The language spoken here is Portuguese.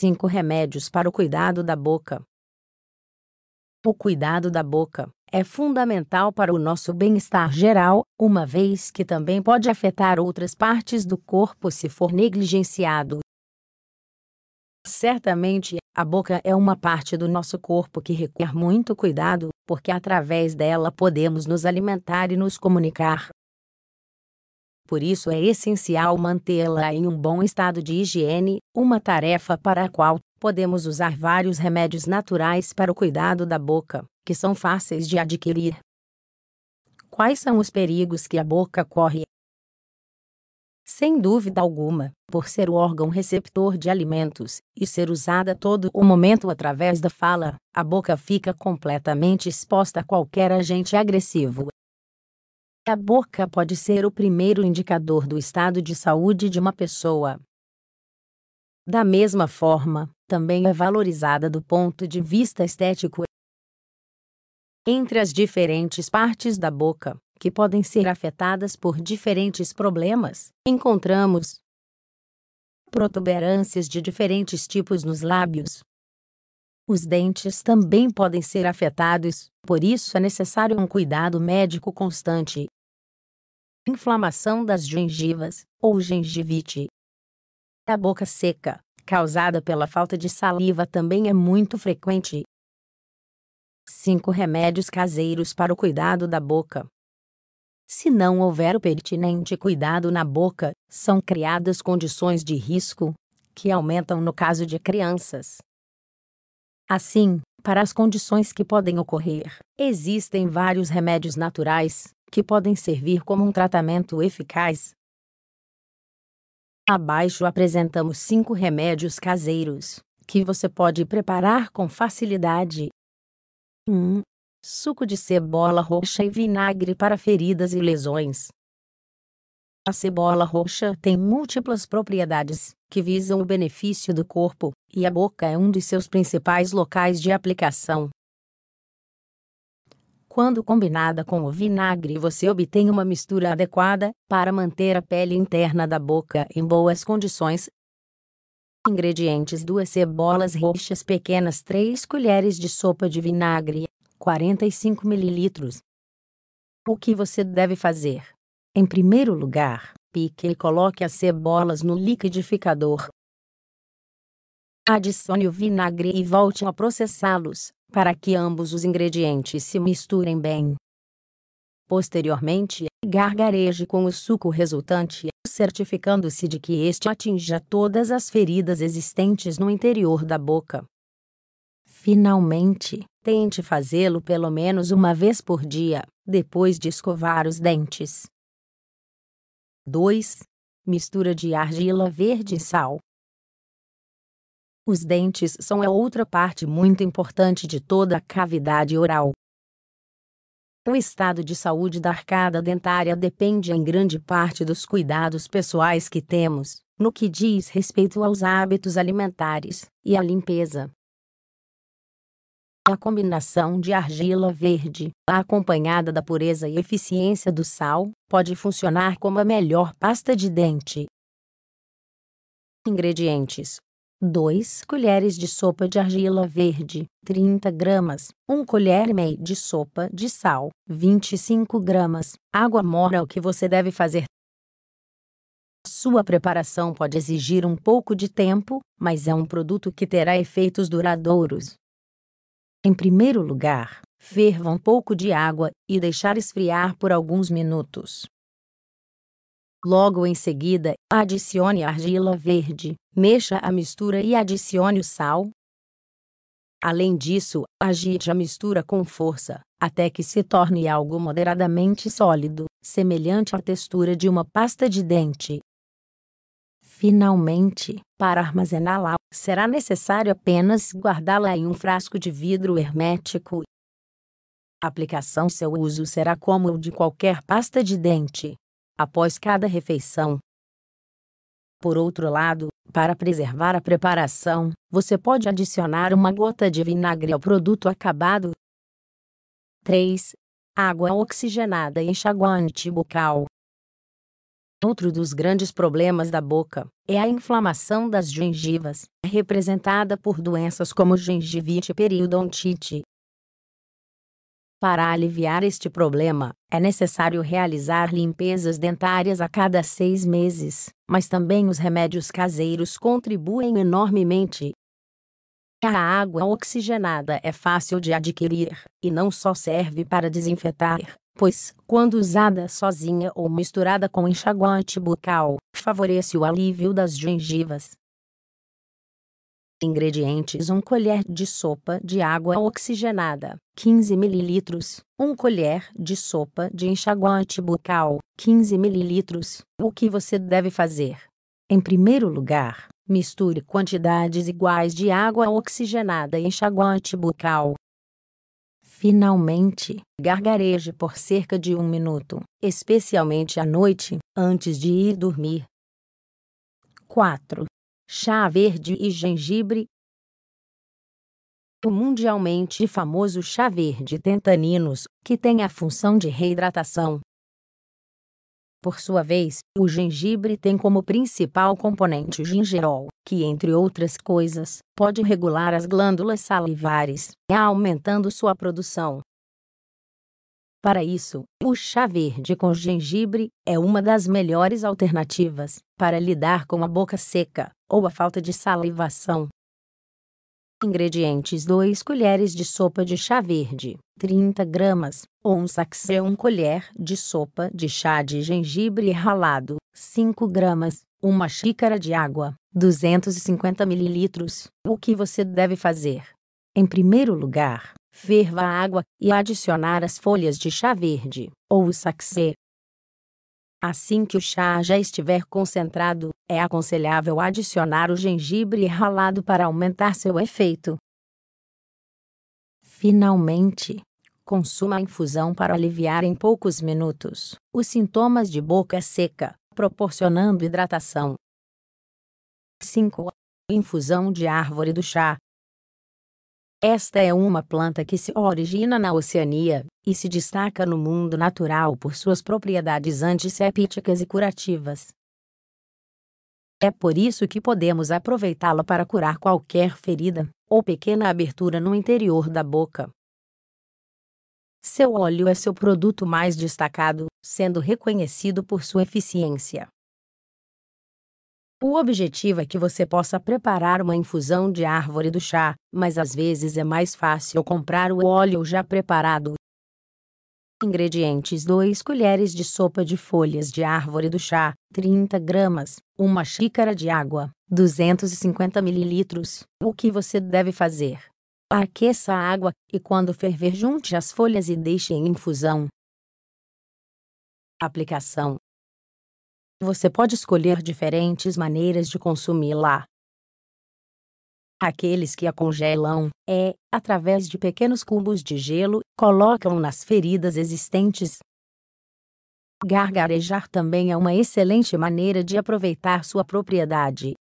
5 Remédios para o cuidado da boca. O cuidado da boca é fundamental para o nosso bem-estar geral, uma vez que também pode afetar outras partes do corpo se for negligenciado. Certamente, a boca é uma parte do nosso corpo que requer muito cuidado, porque através dela podemos nos alimentar e nos comunicar por isso é essencial mantê-la em um bom estado de higiene, uma tarefa para a qual podemos usar vários remédios naturais para o cuidado da boca, que são fáceis de adquirir. Quais são os perigos que a boca corre? Sem dúvida alguma, por ser o órgão receptor de alimentos e ser usada todo o momento através da fala, a boca fica completamente exposta a qualquer agente agressivo a boca pode ser o primeiro indicador do estado de saúde de uma pessoa. Da mesma forma, também é valorizada do ponto de vista estético. Entre as diferentes partes da boca, que podem ser afetadas por diferentes problemas, encontramos protuberâncias de diferentes tipos nos lábios. Os dentes também podem ser afetados, por isso é necessário um cuidado médico constante inflamação das gengivas, ou gengivite. A boca seca, causada pela falta de saliva, também é muito frequente. 5 Remédios caseiros para o cuidado da boca. Se não houver o pertinente cuidado na boca, são criadas condições de risco, que aumentam no caso de crianças. Assim, para as condições que podem ocorrer, existem vários remédios naturais, que podem servir como um tratamento eficaz. Abaixo apresentamos cinco remédios caseiros que você pode preparar com facilidade. 1. Suco de cebola roxa e vinagre para feridas e lesões. A cebola roxa tem múltiplas propriedades que visam o benefício do corpo, e a boca é um dos seus principais locais de aplicação. Quando combinada com o vinagre, você obtém uma mistura adequada para manter a pele interna da boca em boas condições. Ingredientes: 2 cebolas roxas pequenas, 3 colheres de sopa de vinagre, 45 ml. O que você deve fazer? Em primeiro lugar, pique e coloque as cebolas no liquidificador. Adicione o vinagre e volte a processá-los, para que ambos os ingredientes se misturem bem. Posteriormente, gargareje com o suco resultante, certificando-se de que este atinja todas as feridas existentes no interior da boca. Finalmente, tente fazê-lo pelo menos uma vez por dia, depois de escovar os dentes. 2. Mistura de argila verde e sal. Os dentes são a outra parte muito importante de toda a cavidade oral. O estado de saúde da arcada dentária depende em grande parte dos cuidados pessoais que temos, no que diz respeito aos hábitos alimentares e à limpeza. A combinação de argila verde, acompanhada da pureza e eficiência do sal, pode funcionar como a melhor pasta de dente. Ingredientes: 2 colheres de sopa de argila verde, 30 gramas, 1 colher e meia de sopa de sal, 25 gramas, água morna. O que você deve fazer? Sua preparação pode exigir um pouco de tempo, mas é um produto que terá efeitos duradouros. Em primeiro lugar, ferva um pouco de água e deixar esfriar por alguns minutos. Logo em seguida, adicione a argila verde, mexa a mistura e adicione o sal. Além disso, agite a mistura com força, até que se torne algo moderadamente sólido, semelhante à textura de uma pasta de dente. Finalmente, para armazená-la, será necessário apenas guardá-la em um frasco de vidro hermético. A aplicação seu uso será como o de qualquer pasta de dente, após cada refeição. Por outro lado, para preservar a preparação, você pode adicionar uma gota de vinagre ao produto acabado. 3. Água oxigenada e enxaguante bucal. Outro dos grandes problemas da boca é a inflamação das gengivas, representada por doenças como gengivite e periodontite. Para aliviar este problema, é necessário realizar limpezas dentárias a cada seis meses, mas também os remédios caseiros contribuem enormemente. A água oxigenada é fácil de adquirir, e não só serve para desinfetar, pois, quando usada sozinha ou misturada com enxaguante bucal, favorece o alívio das gengivas, Ingredientes: 1 colher de sopa de água oxigenada, 15 ml, 1 colher de sopa de enxaguante bucal, 15 ml. O que você deve fazer? Em primeiro lugar, misture quantidades iguais de água oxigenada e enxaguante bucal. Finalmente, gargareje por cerca de um minuto, especialmente à noite, antes de ir dormir. 4 chá verde e gengibre. O mundialmente famoso chá verde tem taninos, que tem a função de reidratação. Por sua vez, o gengibre tem como principal componente o gingerol, que, entre outras coisas, pode regular as glândulas salivares, aumentando sua produção. Para isso, o chá verde com gengibre é uma das melhores alternativas para lidar com a boca seca ou a falta de salivação. Ingredientes 2 colheres de sopa de chá verde, 30 gramas, ou um 1 colher de sopa de chá de gengibre ralado, 5 gramas, uma xícara de água, 250 ml. O que você deve fazer? Em primeiro lugar, ferva a água e adicionar as folhas de chá verde, ou o saxê. Assim que o chá já estiver concentrado, é aconselhável adicionar o gengibre ralado para aumentar seu efeito. Finalmente, consuma a infusão para aliviar em poucos minutos os sintomas de boca seca, proporcionando hidratação. 5. Infusão de árvore do chá. Esta é uma planta que se origina na Oceania e se destaca no mundo natural por suas propriedades antissépticas e curativas. É por isso que podemos aproveitá-la para curar qualquer ferida ou pequena abertura no interior da boca. Seu óleo é seu produto mais destacado, sendo reconhecido por sua eficiência. O objetivo é que você possa preparar uma infusão de árvore do chá, mas às vezes é mais fácil comprar o óleo já preparado. Ingredientes 2 colheres de sopa de folhas de árvore do chá, 30 gramas, 1 xícara de água, 250 ml. O que você deve fazer? Aqueça a água e quando ferver junte as folhas e deixe em infusão. Aplicação você pode escolher diferentes maneiras de consumi-la. Aqueles que a congelam, é, através de pequenos cubos de gelo, colocam nas feridas existentes. Gargarejar também é uma excelente maneira de aproveitar sua propriedade.